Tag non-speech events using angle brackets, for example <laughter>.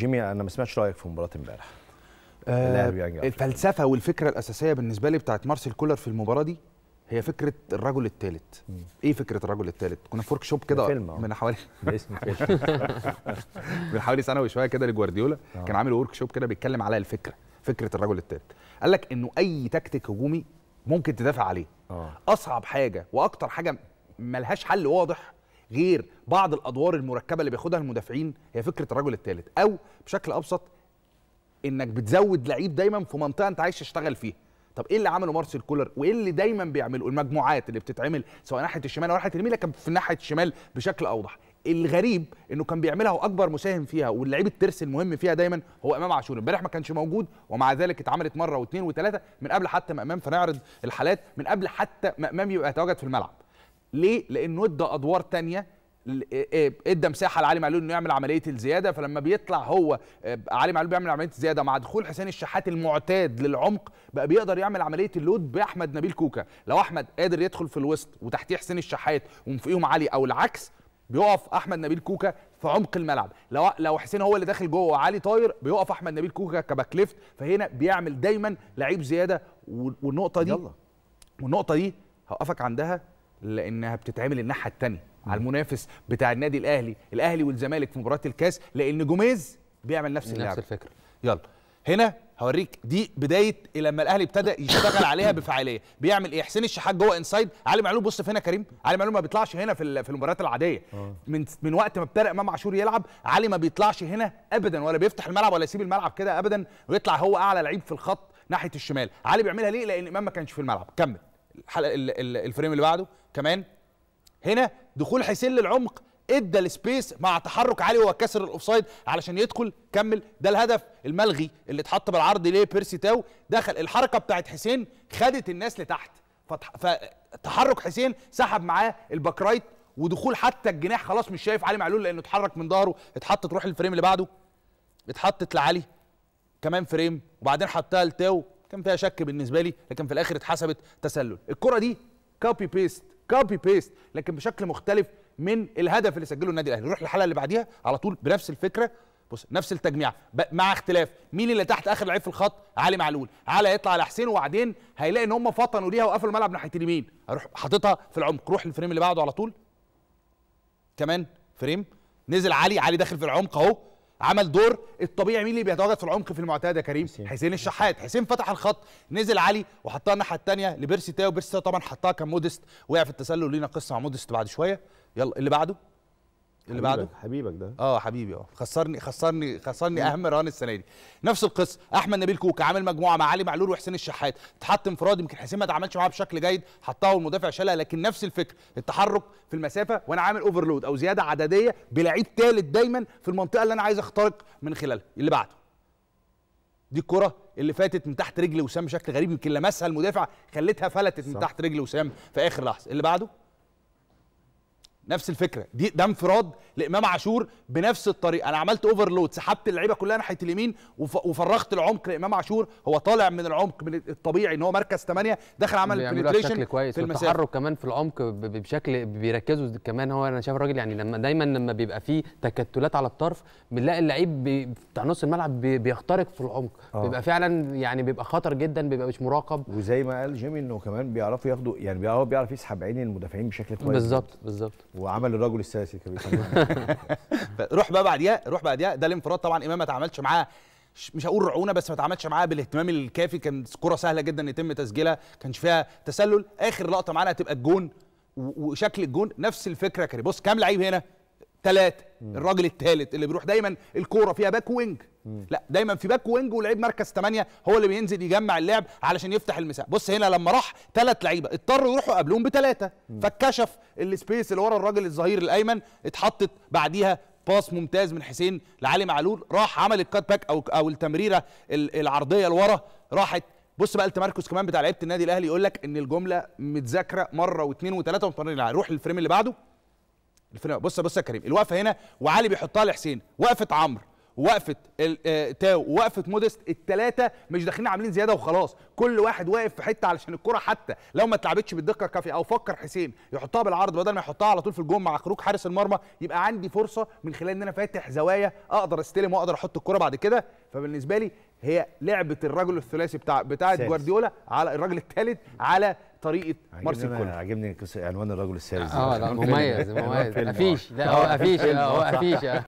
جيمي انا ما سمعتش رايك في مباراه امبارح آه يعني الفلسفه والفكره الاساسيه بالنسبه لي بتاعت مارسيل كولر في المباراه دي هي فكره الرجل الثالث ايه فكره الرجل الثالث كنا في شوب كده آه. من حوالي <laughs> <laughs> من حوالي سنه وشويه كده لجوارديولا آه. كان عامل ورك شوب كده بيتكلم على الفكره فكره الرجل الثالث قال لك انه اي تكتيك هجومي ممكن تدافع عليه آه. اصعب حاجه واكتر حاجه ملهاش حل واضح غير بعض الادوار المركبه اللي بياخدها المدافعين هي فكره الرجل الثالث او بشكل ابسط انك بتزود لعيب دايما في منطقه انت عايز تشتغل فيها طب ايه اللي عمله مارسيل كولر وايه اللي دايما بيعمله المجموعات اللي بتتعمل سواء ناحيه الشمال او ناحيه اليمين لكن في ناحيه الشمال بشكل اوضح الغريب انه كان بيعملها واكبر مساهم فيها واللعيب الترس المهم فيها دايما هو امام عاشور امبارح ما كانش موجود ومع ذلك اتعملت مره واثنين وثلاثه من قبل حتى ما امام فنعرض الحالات من قبل حتى ما امام يبقى يتواجد في الملعب ليه؟ لانه ادى ادوار تانية إيه، إيه، ادى مساحه لعلي معلول انه يعمل عمليه الزياده فلما بيطلع هو آه، علي معلول بيعمل عمليه الزياده مع دخول حسين الشحات المعتاد للعمق بقى بيقدر يعمل عمليه اللود باحمد نبيل كوكا لو احمد قادر يدخل في الوسط وتحتيه حسين الشحات ومفيهم علي او العكس بيقف احمد نبيل كوكا في عمق الملعب لو لو حسين هو اللي داخل جوه وعلي طاير بيقف احمد نبيل كوكا كباك ليفت فهنا بيعمل دايما لعيب زياده والنقطه دي يلا. والنقطه دي هوقفك عندها لانها بتتعمل الناحيه الثانيه على المنافس بتاع النادي الاهلي الاهلي والزمالك في مباراه الكاس لان جوميز بيعمل نفس اللعبه نفس الفكره يلا هنا هوريك دي بدايه لما الاهلي ابتدى يشتغل عليها بفعاليه بيعمل ايه حسين الشحات جوه انسايد علي معلول بص في هنا كريم علي معلول ما بيطلعش هنا في في المباريات العاديه آه. من من وقت ما ابتدى امام عاشور يلعب علي ما بيطلعش هنا ابدا ولا بيفتح الملعب ولا يسيب الملعب كده ابدا ويطلع هو اعلى لعيب في الخط ناحيه الشمال علي بيعملها ليه لان امام ما كانش في الملعب كمل الحلقه الفريم اللي بعده كمان هنا دخول حسين للعمق ادى السبيس مع تحرك عالي وهو كسر الاوفسايد علشان يدخل كمل ده الهدف الملغي اللي اتحط بالعرض ليه بيرسي تاو دخل الحركه بتاعت حسين خدت الناس لتحت فتحرك حسين سحب معاه الباك رايت ودخول حتى الجناح خلاص مش شايف علي معلول لانه اتحرك من ظهره اتحطت روح الفريم اللي بعده اتحطت لعلي كمان فريم وبعدين حطها لتاو كان فيها شك بالنسبه لي لكن في الاخر اتحسبت تسلل الكره دي كوبي بيست كوبي بيست لكن بشكل مختلف من الهدف اللي سجله النادي الاهلي نروح للحلقه اللي بعديها على طول بنفس الفكره بص نفس التجميعه مع اختلاف مين اللي تحت اخر لعيب في الخط علي معلول علي هيطلع على حسين وبعدين هيلاقي ان هم فطنوا ليها وقفلوا الملعب ناحيه اليمين هروح حاططها في العمق روح للفريم اللي بعده على طول كمان فريم نزل علي علي داخل في العمق اهو عمل دور الطبيعي مين اللي بيتواجد في العمق في المعتاد يا كريم حسين, حسين الشحات حسين فتح الخط نزل علي وحطها الناحيه الثانيه لبيرسي تاو بيرسي تاو طبعا حطها كان مودست وقع في التسلل لينا قصه مع مودست بعد شويه يلا اللي بعده اللي بعده حبيبك ده اه حبيبي اه خسرني خسرني خسرني مم. اهم رهان السنه دي نفس القصه احمد نبيل كوكا عامل مجموعه مع علي معلول وحسين الشحات اتحط انفرادي يمكن حسين ما اتعاملش معاه بشكل جيد حطها والمدافع شالها لكن نفس الفكر التحرك في المسافه وانا عامل اوفرلود او زياده عدديه بلعيب ثالث دايما في المنطقه اللي انا عايز اخترق من خلالها اللي بعده دي الكره اللي فاتت من تحت رجل وسام بشكل غريب يمكن لمسها المدافع خلتها فلتت من تحت رجل وسام في اخر لحظه اللي بعده نفس الفكره دي ده انفراد لامام عاشور بنفس الطريقه انا عملت اوفرلود سحبت اللعيبه كلها ناحيه اليمين وفرغت العمق لامام عاشور هو طالع من العمق من الطبيعي ان هو مركز 8 دخل عمل بنتريشن كويس في التحرك كمان في العمق بشكل بيركزوا كمان هو انا شايف الراجل يعني لما دايما لما بيبقى فيه تكتلات على الطرف بنلاقي اللعيب بتاع نص الملعب بيخترق في العمق آه. بيبقى فعلا يعني بيبقى خطر جدا بيبقى مش مراقب وزي ما قال جيمي انه كمان بيعرفوا ياخدوا يعني بيعرف يسحب عين المدافعين بشكل كويس بالظبط بالظبط وعمل الرجل الساسي كمان <laughs> روح بقى بعديها روح بعديها ده الانفراد طبعا امام ما تعاملش معاه مش هقول رعونه بس ما تعاملش معاه بالاهتمام الكافي كان كره سهله جدا يتم تسجيلها كانش فيها تسلل اخر لقطه معانا هتبقى الجون وشكل الجون نفس الفكره كريم بص كام لعيب هنا ثلاثه الراجل الثالث اللي بيروح دايما الكوره فيها باك وينج لا دايما في باك وينج ولاعيب مركز 8 هو اللي بينزل يجمع اللعب علشان يفتح المساحه بص هنا لما راح ثلاث لعيبه اضطروا يروحوا قبلهم بثلاثه فاتكشف السبيس اللي ورا الراجل الظهير الايمن اتحطت بعديها باس ممتاز من حسين لعلي معلول راح عمل الكات باك او او التمريره العرضيه لورا راحت بص بقى التمركز كمان بتاع لعيبه النادي الاهلي يقول لك ان الجمله متذاكره مره واثنين وثلاثه ومتمرن روح للفريم اللي بعده الفرقه بص بص يا كريم الوقفه هنا وعلي بيحطها لحسين وقفه عمرو وقفه آه، تاو وقفه مودست الثلاثه مش داخلين عاملين زياده وخلاص كل واحد واقف في حته علشان الكره حتى لو ما اتلعبتش بالدقه الكافيه او فكر حسين يحطها بالعرض بدل ما يحطها على طول في الجون مع خروج حارس المرمى يبقى عندي فرصه من خلال ان انا فاتح زوايا اقدر استلم واقدر احط الكره بعد كده فبالنسبه لي هي لعبه الرجل الثلاثي بتاع بتاعه جوارديولا على الرجل الثالث على طريقه مارسيل كولر عاجبني عنوان الرجل الساذج اه لا مميز مميز مفيش <laughs> لا هو قفيش <laughs> آه، هو مفيش